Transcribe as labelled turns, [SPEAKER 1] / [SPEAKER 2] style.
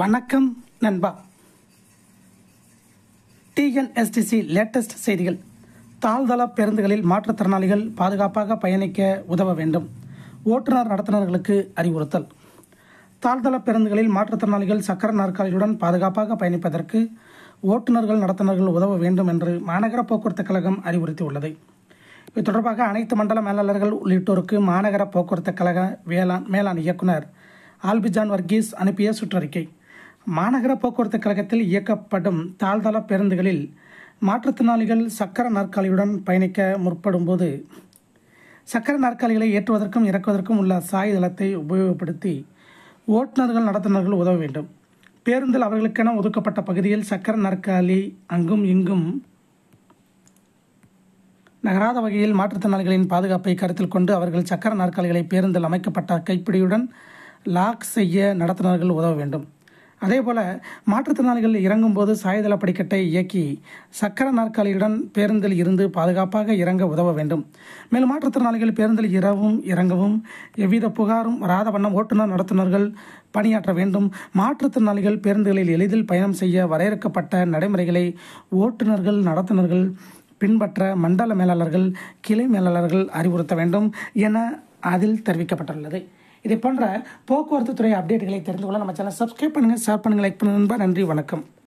[SPEAKER 1] வணக்கம் நண்பா TNSTC latest செய்திகள் தாழ்தள பேருந்துகளில் மாற்றுத்திறனாளிகள் பாதுகாப்பாக பயணிக்க உதவ வேண்டும் ஓட்டுநர் நடத்துனர்களுக்கு அறிவுறுத்தல் தாழ்தள பேருந்துகளில் மாற்றுத்திறனாளிகள் சக்கர நாற்காலியுடன் பாதுகாப்பாக பயணிப்பதற்கு ஓட்டுநர்கள் நடத்துனர்கள் உதவ வேண்டும் என்று மாநகர போக்குவரத்து கழகம் அறிவுறுத்தியுள்ளது இது தொடர்பாக அனைத்து மண்டல மேலாளர்கள் உள்ளிட்டோருக்கு மாநகர போக்குவரத்து கழக வேளாண் மேலாண் இயக்குனர் ஆல்பிஜான் வர்கீஸ் அனுப்பிய சுற்றறிக்கை மாநகர போக்குவரத்து கழகத்தில் இயக்கப்படும் தாழ்தள பேருந்துகளில் மாற்றுத்திறனாளிகள் சக்கர நாற்காலியுடன் பயணிக்க முற்படும் போது சக்கர நாற்காலிகளை ஏற்றுவதற்கும் இறக்குவதற்கும் உள்ள சாய் தளத்தை உபயோகப்படுத்தி ஓட்டுநர்கள் நடத்துனர்கள் உதவ வேண்டும் பேருந்தில் அவர்களுக்கென ஒதுக்கப்பட்ட பகுதியில் சக்கர நாற்காலி அங்கும் இங்கும் நகராத வகையில் மாற்றுத்திறனாளிகளின் பாதுகாப்பை கருத்தில் கொண்டு அவர்கள் சக்கர நாற்காலிகளை பேருந்தில் அமைக்கப்பட்ட கைப்பிடியுடன் லாக் செய்ய நடத்துனர்கள் உதவ வேண்டும் அதே போல் மாற்றுத்திறனாளிகள் இறங்கும்போது சாயதள படிக்கட்டை இயக்கி சக்கர நாற்காலியுடன் பேருந்தில் இருந்து பாதுகாப்பாக இறங்க உதவ வேண்டும் மேலும் மாற்றுத்திறனாளிகள் பேருந்தில் இரவும் இறங்கவும் எவ்வித புகாரும் வராத வண்ணம் ஓட்டுநர் நடத்துனர்கள் பணியாற்ற வேண்டும் மாற்றுத்திறனாளிகள் பேருந்துகளில் எளிதில் பயணம் செய்ய வரையறுக்கப்பட்ட நடைமுறைகளை ஓட்டுநர்கள் நடத்துனர்கள் பின்பற்ற மண்டல மேலாளர்கள் கிளை மேலாளர்கள் அறிவுறுத்த வேண்டும் என அதில் தெரிவிக்கப்பட்டுள்ளது இதை போன்ற போக்குவரத்து துறை அப்டேட்டுகளை தெரிந்து கொள்ள நம்ம சேனல் சப்ஸ்கிரைப் பண்ணுங்கள் ஷேர் பண்ணுங்கள் லைக் பண்ணுங்கள் நன்றி வணக்கம்